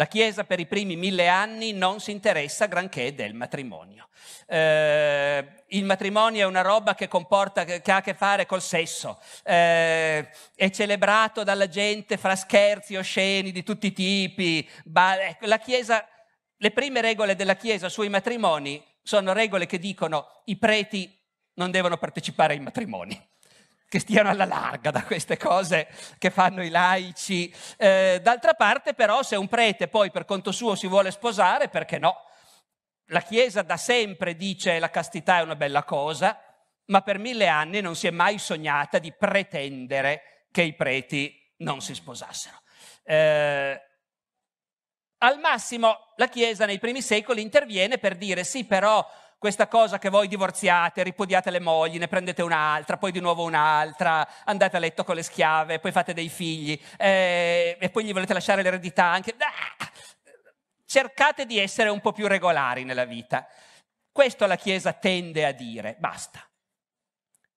La Chiesa per i primi mille anni non si interessa granché del matrimonio. Eh, il matrimonio è una roba che, comporta, che, ha a che fare col sesso, eh, è celebrato dalla gente fra scherzi osceni di tutti i tipi. Ecco, Chiesa, le prime regole della Chiesa sui matrimoni sono regole che dicono i preti non devono partecipare ai matrimoni che stiano alla larga da queste cose che fanno i laici. Eh, d'altra parte però se un prete poi per conto suo si vuole sposare, perché no? La Chiesa da sempre dice la castità è una bella cosa, ma per mille anni non si è mai sognata di pretendere che i preti non si sposassero. Eh, al massimo la Chiesa nei primi secoli interviene per dire sì, però questa cosa che voi divorziate, ripudiate le mogli, ne prendete un'altra, poi di nuovo un'altra, andate a letto con le schiave, poi fate dei figli eh, e poi gli volete lasciare l'eredità anche. Ah! Cercate di essere un po' più regolari nella vita. Questo la Chiesa tende a dire, basta.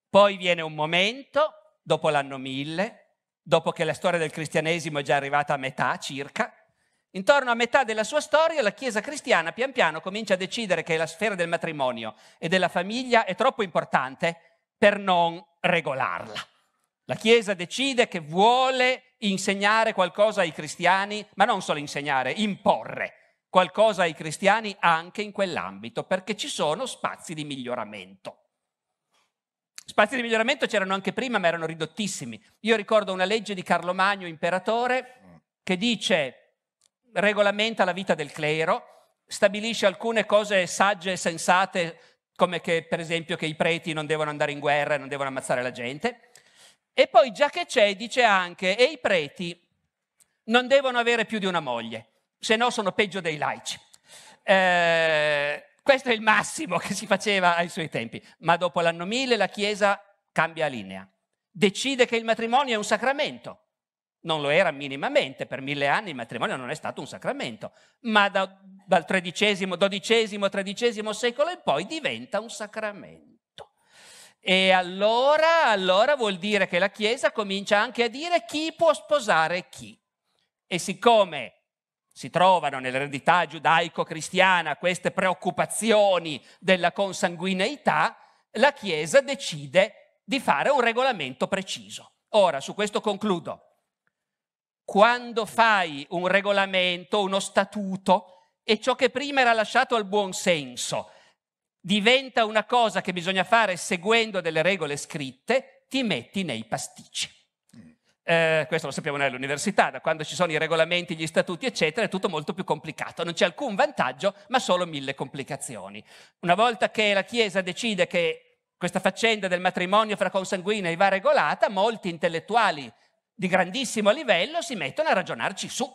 Poi viene un momento, dopo l'anno 1000, dopo che la storia del cristianesimo è già arrivata a metà circa, Intorno a metà della sua storia la Chiesa cristiana pian piano comincia a decidere che la sfera del matrimonio e della famiglia è troppo importante per non regolarla. La Chiesa decide che vuole insegnare qualcosa ai cristiani, ma non solo insegnare, imporre qualcosa ai cristiani anche in quell'ambito, perché ci sono spazi di miglioramento. Spazi di miglioramento c'erano anche prima, ma erano ridottissimi. Io ricordo una legge di Carlo Magno, imperatore, che dice regolamenta la vita del clero, stabilisce alcune cose sagge e sensate, come che per esempio che i preti non devono andare in guerra e non devono ammazzare la gente. E poi già che c'è dice anche e i preti non devono avere più di una moglie, se no sono peggio dei laici. Eh, questo è il massimo che si faceva ai suoi tempi, ma dopo l'anno 1000 la Chiesa cambia linea, decide che il matrimonio è un sacramento non lo era minimamente, per mille anni il matrimonio non è stato un sacramento, ma da, dal XIII, XII, XIII secolo in poi diventa un sacramento. E allora, allora vuol dire che la Chiesa comincia anche a dire chi può sposare chi. E siccome si trovano nell'eredità giudaico-cristiana queste preoccupazioni della consanguineità, la Chiesa decide di fare un regolamento preciso. Ora, su questo concludo. Quando fai un regolamento, uno statuto, e ciò che prima era lasciato al buon senso diventa una cosa che bisogna fare seguendo delle regole scritte, ti metti nei pasticci. Mm. Eh, questo lo sappiamo noi all'università, da quando ci sono i regolamenti, gli statuti, eccetera, è tutto molto più complicato. Non c'è alcun vantaggio, ma solo mille complicazioni. Una volta che la Chiesa decide che questa faccenda del matrimonio fra consanguinei va regolata, molti intellettuali di grandissimo livello si mettono a ragionarci su.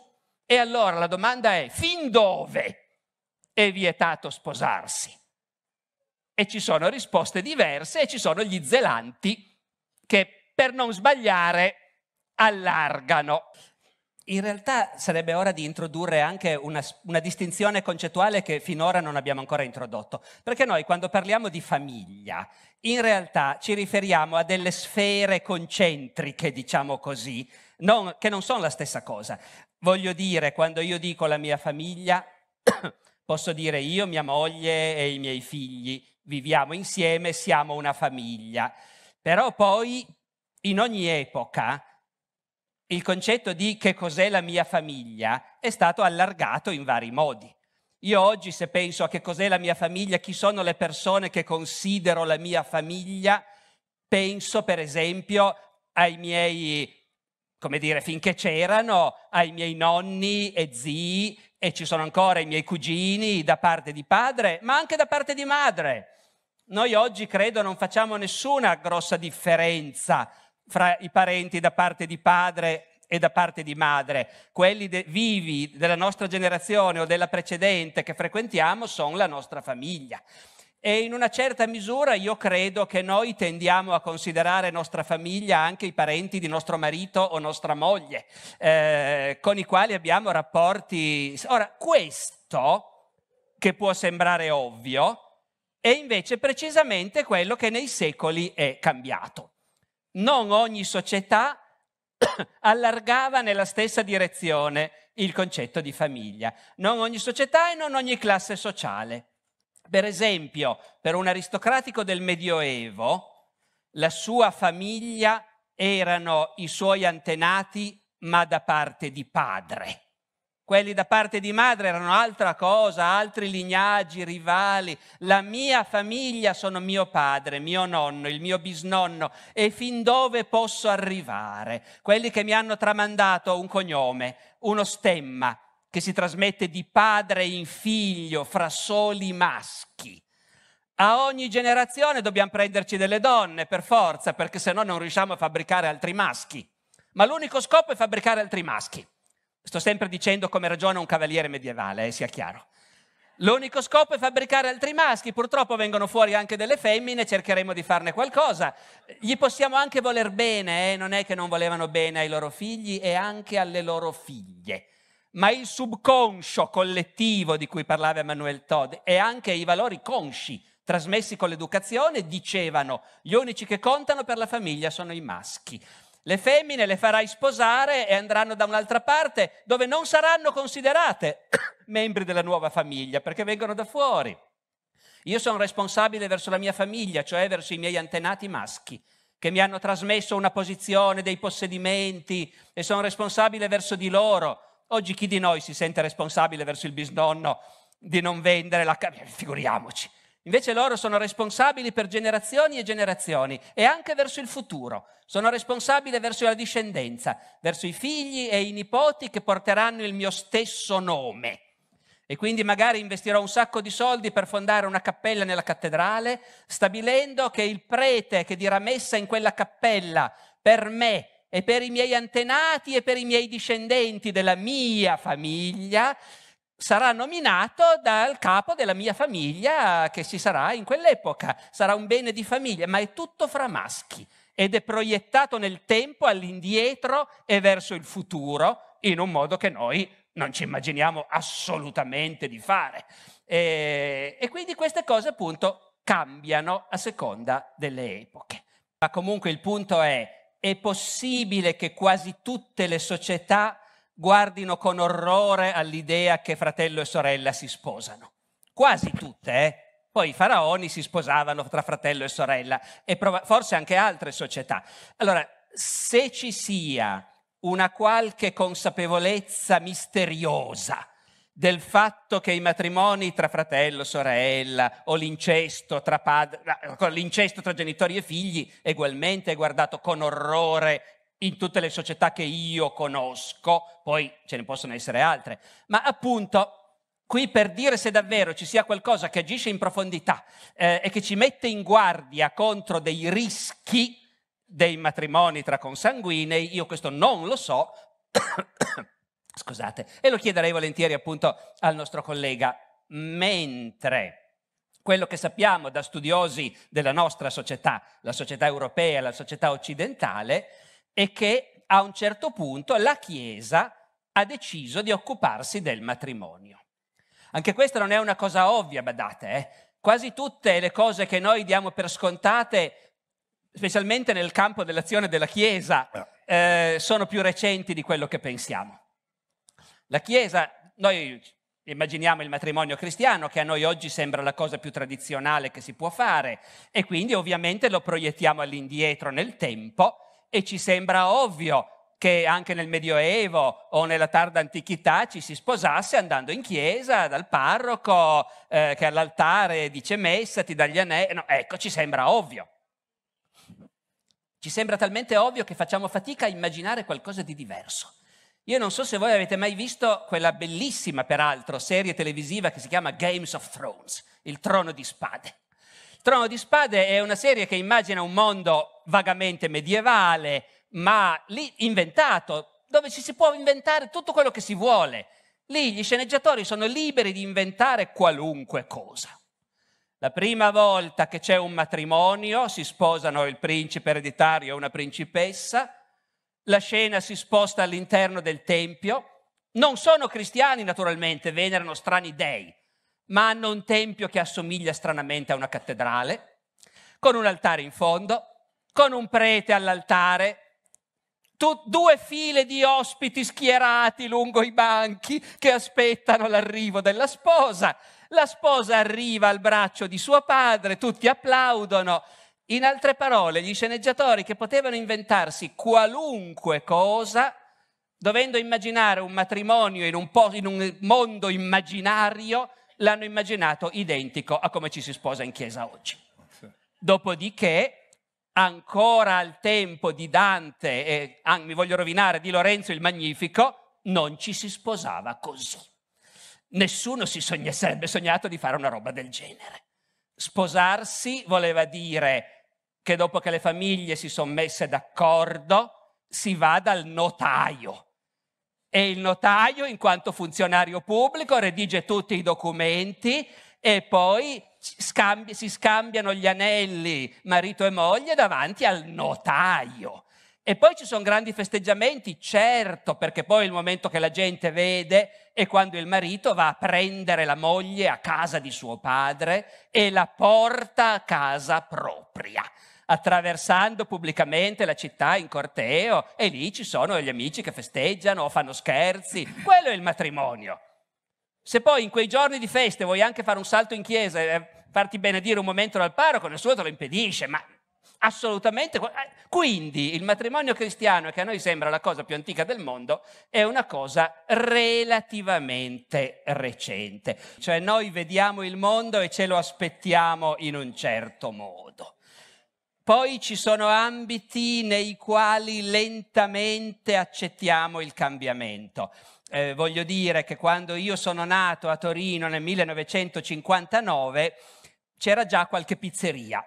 E allora la domanda è fin dove è vietato sposarsi? E ci sono risposte diverse e ci sono gli zelanti che per non sbagliare allargano in realtà sarebbe ora di introdurre anche una, una, distinzione concettuale che finora non abbiamo ancora introdotto, perché noi quando parliamo di famiglia, in realtà ci riferiamo a delle sfere concentriche, diciamo così, non, che non sono la stessa cosa. Voglio dire, quando io dico la mia famiglia, posso dire io, mia moglie e i miei figli, viviamo insieme, siamo una famiglia. Però poi, in ogni epoca, il concetto di che cos'è la mia famiglia è stato allargato in vari modi. Io oggi se penso a che cos'è la mia famiglia, chi sono le persone che considero la mia famiglia, penso per esempio ai miei, come dire, finché c'erano, ai miei nonni e zii e ci sono ancora i miei cugini da parte di padre, ma anche da parte di madre. Noi oggi credo non facciamo nessuna grossa differenza fra i parenti da parte di padre e da parte di madre. Quelli de- vivi della nostra generazione o della precedente che frequentiamo sono la nostra famiglia. E in una certa misura io credo che noi tendiamo a considerare nostra famiglia anche i parenti di nostro marito o nostra moglie, eh, con i quali abbiamo rapporti. Ora, questo, che può sembrare ovvio, è invece precisamente quello che nei secoli è cambiato non ogni società allargava nella stessa direzione il concetto di famiglia, non ogni società e non ogni classe sociale. Per esempio, per un aristocratico del Medioevo, la sua famiglia erano i suoi antenati, ma da parte di padre quelli da parte di madre erano altra cosa, altri lignaggi, rivali, la mia famiglia sono mio padre, mio nonno, il mio bisnonno e fin dove posso arrivare? Quelli che mi hanno tramandato un cognome, uno stemma che si trasmette di padre in figlio fra soli maschi. A ogni generazione dobbiamo prenderci delle donne per forza, perché se no non riusciamo a fabbricare altri maschi. Ma l'unico scopo è fabbricare altri maschi. Sto sempre dicendo come ragiona un cavaliere medievale, eh, sia chiaro. L'unico scopo è fabbricare altri maschi, purtroppo vengono fuori anche delle femmine, cercheremo di farne qualcosa. Gli possiamo anche voler bene, eh? non è che non volevano bene ai loro figli e anche alle loro figlie, ma il subconscio collettivo di cui parlava Emanuel Todd e anche i valori consci trasmessi con l'educazione dicevano gli unici che contano per la famiglia sono i maschi. Le femmine le farai sposare e andranno da un'altra parte dove non saranno considerate membri della nuova famiglia perché vengono da fuori. Io sono responsabile verso la mia famiglia, cioè verso i miei antenati maschi, che mi hanno trasmesso una posizione, dei possedimenti e sono responsabile verso di loro. Oggi chi di noi si sente responsabile verso il bisnonno di non vendere la casa? Figuriamoci. Invece loro sono responsabili per generazioni e generazioni e anche verso il futuro. Sono responsabile verso la discendenza, verso i figli e i nipoti che porteranno il mio stesso nome. E quindi magari investirò un sacco di soldi per fondare una cappella nella cattedrale, stabilendo che il prete che dirà messa in quella cappella per me e per i miei antenati e per i miei discendenti della mia famiglia sarà nominato dal capo della mia famiglia che ci sarà in quell'epoca, sarà un bene di famiglia, ma è tutto fra maschi ed è proiettato nel tempo all'indietro e verso il futuro in un modo che noi non ci immaginiamo assolutamente di fare. E, eh, e quindi queste cose appunto cambiano a seconda delle epoche. Ma comunque il punto è, è possibile che quasi tutte le società guardino con orrore all'idea che fratello e sorella si sposano. Quasi tutte, eh? Poi i faraoni si sposavano tra fratello e sorella e forse anche altre società. Allora, se ci sia una qualche consapevolezza misteriosa del fatto che i matrimoni tra fratello, e sorella o l'incesto tra, pad- l'incesto tra genitori e figli egualmente è guardato con orrore in tutte le società che io conosco, poi ce ne possono essere altre, ma appunto qui per dire se davvero ci sia qualcosa che agisce in profondità eh, e che ci mette in guardia contro dei rischi dei matrimoni tra consanguinei, io questo non lo so, scusate, e lo chiederei volentieri appunto al nostro collega, mentre quello che sappiamo da studiosi della nostra società, la società europea, la società occidentale, e che a un certo punto la Chiesa ha deciso di occuparsi del matrimonio. Anche questa non è una cosa ovvia, badate, eh? quasi tutte le cose che noi diamo per scontate, specialmente nel campo dell'azione della Chiesa, ah. eh, sono più recenti di quello che pensiamo. La Chiesa, noi immaginiamo il matrimonio cristiano, che a noi oggi sembra la cosa più tradizionale che si può fare, e quindi ovviamente lo proiettiamo all'indietro nel tempo e ci sembra ovvio che anche nel Medioevo o nella tarda antichità ci si sposasse andando in chiesa dal parroco eh, che all'altare dice messa, ti dà gli anelli. No, ecco, ci sembra ovvio. Ci sembra talmente ovvio che facciamo fatica a immaginare qualcosa di diverso. Io non so se voi avete mai visto quella bellissima, peraltro, serie televisiva che si chiama Games of Thrones, il trono di spade. Trono di Spade è una serie che immagina un mondo vagamente medievale, ma lì inventato, dove ci si può inventare tutto quello che si vuole. Lì gli sceneggiatori sono liberi di inventare qualunque cosa. La prima volta che c'è un matrimonio, si sposano il principe ereditario e una principessa, la scena si sposta all'interno del tempio. Non sono cristiani naturalmente, venerano strani dei, ma hanno un tempio che assomiglia stranamente a una cattedrale, con un altare in fondo, con un prete all'altare, tu- due file di ospiti schierati lungo i banchi che aspettano l'arrivo della sposa. La sposa arriva al braccio di suo padre, tutti applaudono. In altre parole, gli sceneggiatori che potevano inventarsi qualunque cosa, dovendo immaginare un matrimonio in un, po- in un mondo immaginario, l'hanno immaginato identico a come ci si sposa in chiesa oggi. Dopodiché, ancora al tempo di Dante e ah, mi voglio rovinare di Lorenzo il Magnifico, non ci si sposava così. Nessuno si sogna, sarebbe sognato di fare una roba del genere. Sposarsi voleva dire che dopo che le famiglie si sono messe d'accordo si va dal notaio e il notaio, in quanto funzionario pubblico, redige tutti i documenti e poi scambi- si scambiano gli anelli marito e moglie davanti al notaio. E poi ci sono grandi festeggiamenti, certo, perché poi il momento che la gente vede è quando il marito va a prendere la moglie a casa di suo padre e la porta a casa propria attraversando pubblicamente la città in corteo e lì ci sono gli amici che festeggiano o fanno scherzi. Quello è il matrimonio. Se poi in quei giorni di feste vuoi anche fare un salto in chiesa e farti benedire un momento dal parroco, nessuno te lo impedisce, ma assolutamente. Eh, quindi il matrimonio cristiano, che a noi sembra la cosa più antica del mondo, è una cosa relativamente recente. Cioè noi vediamo il mondo e ce lo aspettiamo in un certo modo. Poi ci sono ambiti nei quali lentamente accettiamo il cambiamento. Eh, voglio dire che quando io sono nato a Torino nel 1959 c'era già qualche pizzeria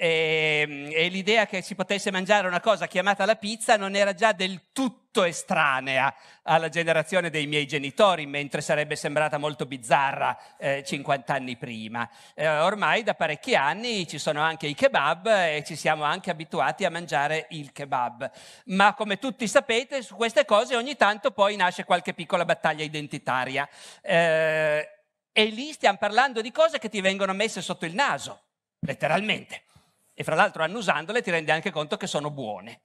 e, ehm, e l'idea che si potesse mangiare una cosa chiamata la pizza non era già del tutto estranea alla generazione dei miei genitori, mentre sarebbe sembrata molto bizzarra eh, 50 anni prima. Eh, ormai da parecchi anni ci sono anche i kebab e ci siamo anche abituati a mangiare il kebab. Ma come tutti sapete, su queste cose ogni tanto poi nasce qualche piccola battaglia identitaria. Eh, e lì stiamo parlando di cose che ti vengono messe sotto il naso, letteralmente e fra l'altro annusandole ti rendi anche conto che sono buone.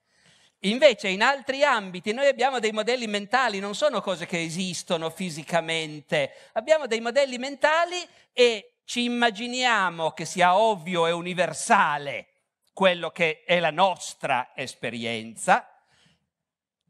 Invece in altri ambiti noi abbiamo dei modelli mentali, non sono cose che esistono fisicamente, abbiamo dei modelli mentali e ci immaginiamo che sia ovvio e universale quello che è la nostra esperienza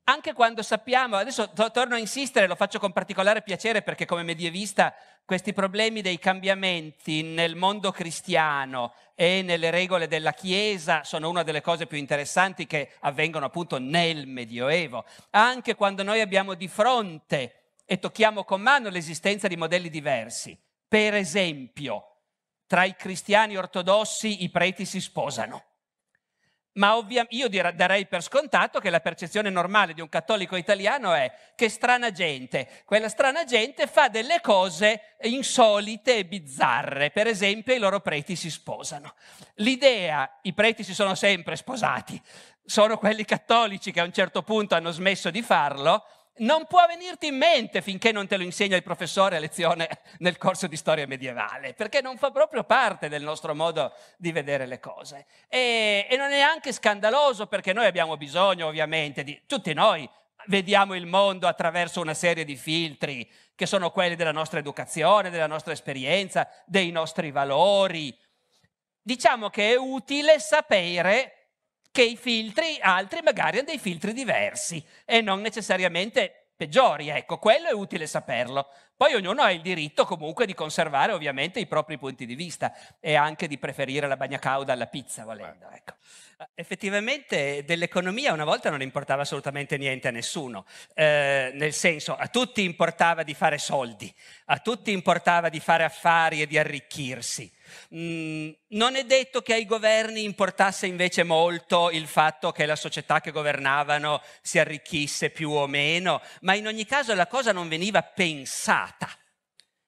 anche quando sappiamo, adesso to- torno a insistere, lo faccio con particolare piacere perché come medievista questi problemi dei cambiamenti nel mondo cristiano e nelle regole della Chiesa sono una delle cose più interessanti che avvengono appunto nel Medioevo, anche quando noi abbiamo di fronte e tocchiamo con mano l'esistenza di modelli diversi. Per esempio, tra i cristiani ortodossi i preti si sposano ma ovvia, io darei per scontato che la percezione normale di un cattolico italiano è che strana gente, quella strana gente fa delle cose insolite e bizzarre, per esempio i loro preti si sposano. L'idea, i preti si sono sempre sposati, sono quelli cattolici che a un certo punto hanno smesso di farlo, non può venirti in mente finché non te lo insegna il professore a lezione nel corso di storia medievale, perché non fa proprio parte del nostro modo di vedere le cose. E, e non è anche scandaloso perché noi abbiamo bisogno ovviamente di, tutti noi vediamo il mondo attraverso una serie di filtri che sono quelli della nostra educazione, della nostra esperienza, dei nostri valori. Diciamo che è utile sapere che i filtri altri magari hanno dei filtri diversi e non necessariamente peggiori, ecco, quello è utile saperlo. Poi ognuno ha il diritto comunque di conservare ovviamente i propri punti di vista e anche di preferire la bagna cauda alla pizza volendo. Ecco. Ah, effettivamente dell'economia una volta non importava assolutamente niente a nessuno, eh, nel senso a tutti importava di fare soldi, a tutti importava di fare affari e di arricchirsi. Mm, non è detto che ai governi importasse invece molto il fatto che la società che governavano si arricchisse più o meno, ma in ogni caso la cosa non veniva pensata.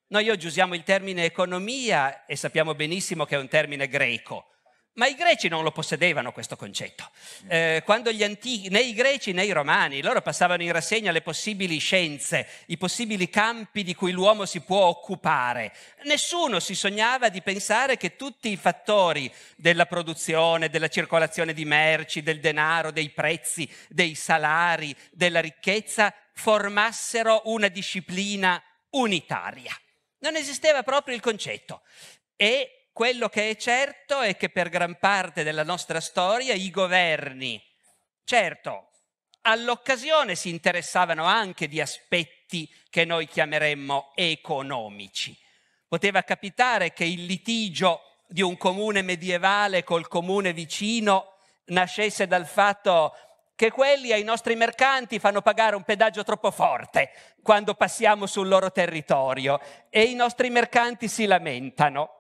Noi oggi usiamo il termine economia e sappiamo benissimo che è un termine greco, ma i greci non lo possedevano questo concetto. Eh, antichi, né i greci né i romani, loro passavano in rassegna le possibili scienze, i possibili campi di cui l'uomo si può occupare. Nessuno si sognava di pensare che tutti i fattori della produzione, della circolazione di merci, del denaro, dei prezzi, dei salari, della ricchezza formassero una disciplina unitaria. Non esisteva proprio il concetto. E quello che è certo è che per gran parte della nostra storia i governi, certo, all'occasione si interessavano anche di aspetti che noi chiameremmo economici. Poteva capitare che il litigio di un comune medievale col comune vicino nascesse dal fatto che quelli ai nostri mercanti fanno pagare un pedaggio troppo forte quando passiamo sul loro territorio e i nostri mercanti si lamentano.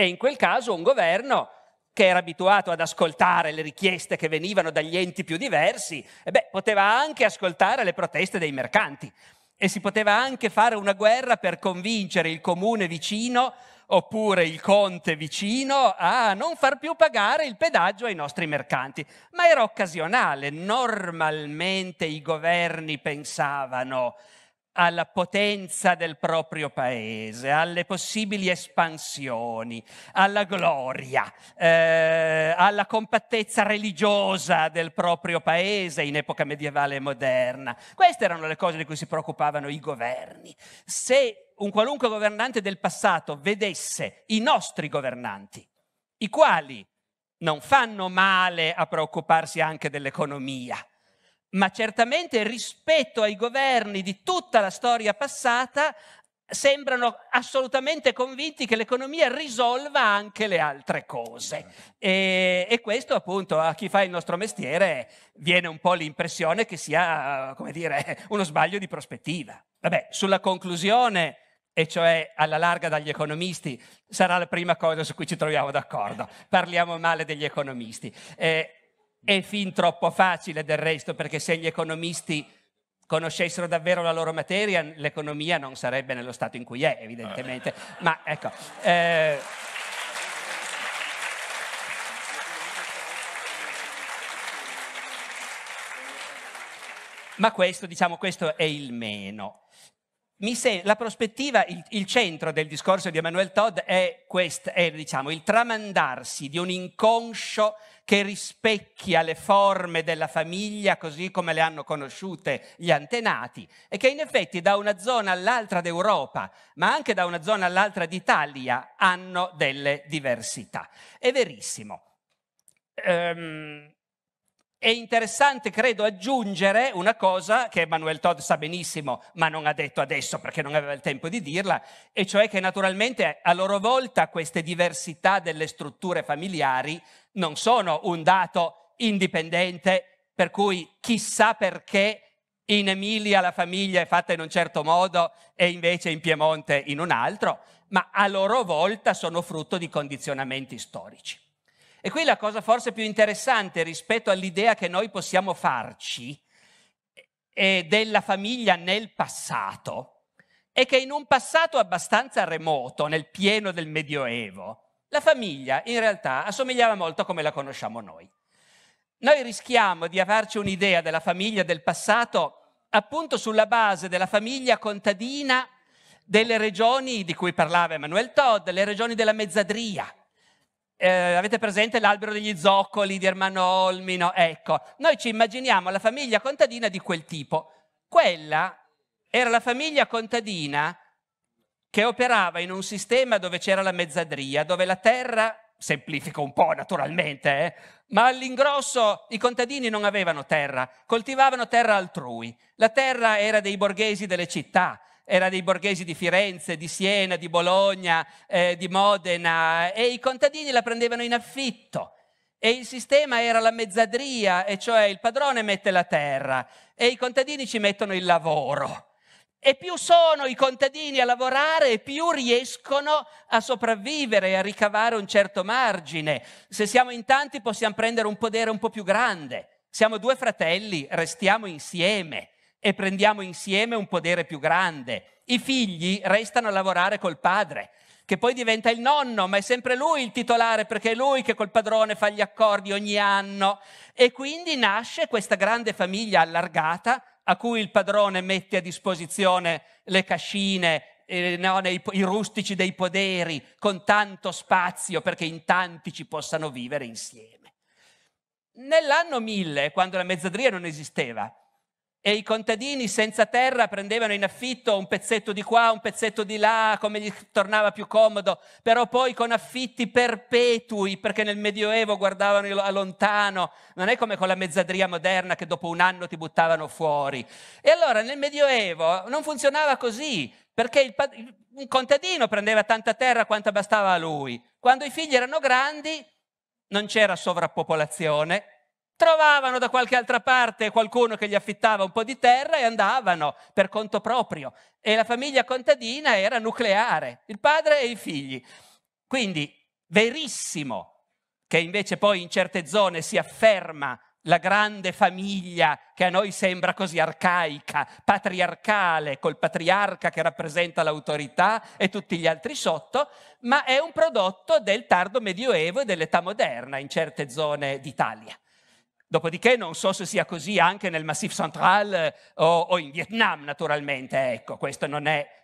E in quel caso un governo che era abituato ad ascoltare le richieste che venivano dagli enti più diversi, eh beh, poteva anche ascoltare le proteste dei mercanti e si poteva anche fare una guerra per convincere il comune vicino oppure il conte vicino a non far più pagare il pedaggio ai nostri mercanti. Ma era occasionale, normalmente i governi pensavano alla potenza del proprio paese, alle possibili espansioni, alla gloria, eh, alla compattezza religiosa del proprio paese in epoca medievale e moderna. Queste erano le cose di cui si preoccupavano i governi. Se un qualunque governante del passato vedesse i nostri governanti, i quali non fanno male a preoccuparsi anche dell'economia, ma certamente rispetto ai governi di tutta la storia passata sembrano assolutamente convinti che l'economia risolva anche le altre cose. E, e, questo appunto a chi fa il nostro mestiere viene un po' l'impressione che sia, come dire, uno sbaglio di prospettiva. Vabbè, sulla conclusione, e cioè alla larga dagli economisti, sarà la prima cosa su cui ci troviamo d'accordo. Parliamo male degli economisti. Eh, è fin troppo facile del resto, perché se gli economisti conoscessero davvero la loro materia, l'economia non sarebbe nello stato in cui è, evidentemente. Ah. Ma ecco. Eh... Ma questo, diciamo, questo è il meno la prospettiva, il, il, centro del discorso di Emmanuel Todd è, quest, è diciamo, il tramandarsi di un inconscio che rispecchia le forme della famiglia così come le hanno conosciute gli antenati e che in effetti da una zona all'altra d'Europa, ma anche da una zona all'altra d'Italia, hanno delle diversità. È verissimo. Ehm, è interessante, credo, aggiungere una cosa che Manuel Todd sa benissimo, ma non ha detto adesso perché non aveva il tempo di dirla, e cioè che naturalmente a loro volta queste diversità delle strutture familiari non sono un dato indipendente per cui chissà perché in Emilia la famiglia è fatta in un certo modo e invece in Piemonte in un altro, ma a loro volta sono frutto di condizionamenti storici. E qui la cosa forse più interessante rispetto all'idea che noi possiamo farci eh, eh, della famiglia nel passato è che in un passato abbastanza remoto, nel pieno del Medioevo, la famiglia in realtà assomigliava molto a come la conosciamo noi. Noi rischiamo di averci un'idea della famiglia del passato appunto sulla base della famiglia contadina delle regioni di cui parlava Emanuele Todd, le regioni della mezzadria, eh, avete presente l'albero degli zoccoli di Ermanno Olmino? Ecco, noi ci immaginiamo la famiglia contadina di quel tipo. Quella era la famiglia contadina che operava in un sistema dove c'era la mezzadria, dove la terra, semplifico un po' naturalmente, eh, ma all'ingrosso i contadini non avevano terra, coltivavano terra altrui. La terra era dei borghesi delle città, era dei borghesi di Firenze, di Siena, di Bologna, eh, di Modena e i contadini la prendevano in affitto. E il sistema era la mezzadria, e cioè il padrone mette la terra e i contadini ci mettono il lavoro. E più sono i contadini a lavorare, più riescono a sopravvivere e a ricavare un certo margine. Se siamo in tanti possiamo prendere un podere un po' più grande. Siamo due fratelli, restiamo insieme e prendiamo insieme un potere più grande. I figli restano a lavorare col padre, che poi diventa il nonno, ma è sempre lui il titolare perché è lui che col padrone fa gli accordi ogni anno. E quindi nasce questa grande famiglia allargata a cui il padrone mette a disposizione le cascine, eh, no, nei, i rustici dei poderi, con tanto spazio perché in tanti ci possano vivere insieme. Nell'anno 1000, quando la mezzadria non esisteva, e i contadini senza terra prendevano in affitto un pezzetto di qua, un pezzetto di là, come gli tornava più comodo, però poi con affitti perpetui, perché nel Medioevo guardavano a lontano, non è come con la mezzadria moderna che dopo un anno ti buttavano fuori. E allora nel Medioevo non funzionava così, perché il, un contadino prendeva tanta terra quanto bastava a lui. Quando i figli erano grandi non c'era sovrappopolazione, trovavano da qualche altra parte qualcuno che gli affittava un po' di terra e andavano per conto proprio. E la famiglia contadina era nucleare, il padre e i figli. Quindi, verissimo che invece poi in certe zone si afferma la grande famiglia che a noi sembra così arcaica, patriarcale, col patriarca che rappresenta l'autorità e tutti gli altri sotto, ma è un prodotto del tardo medioevo e dell'età moderna in certe zone d'Italia. Dopodiché non so se sia così anche nel Massif Central eh, o, o in Vietnam, naturalmente, ecco, questo non è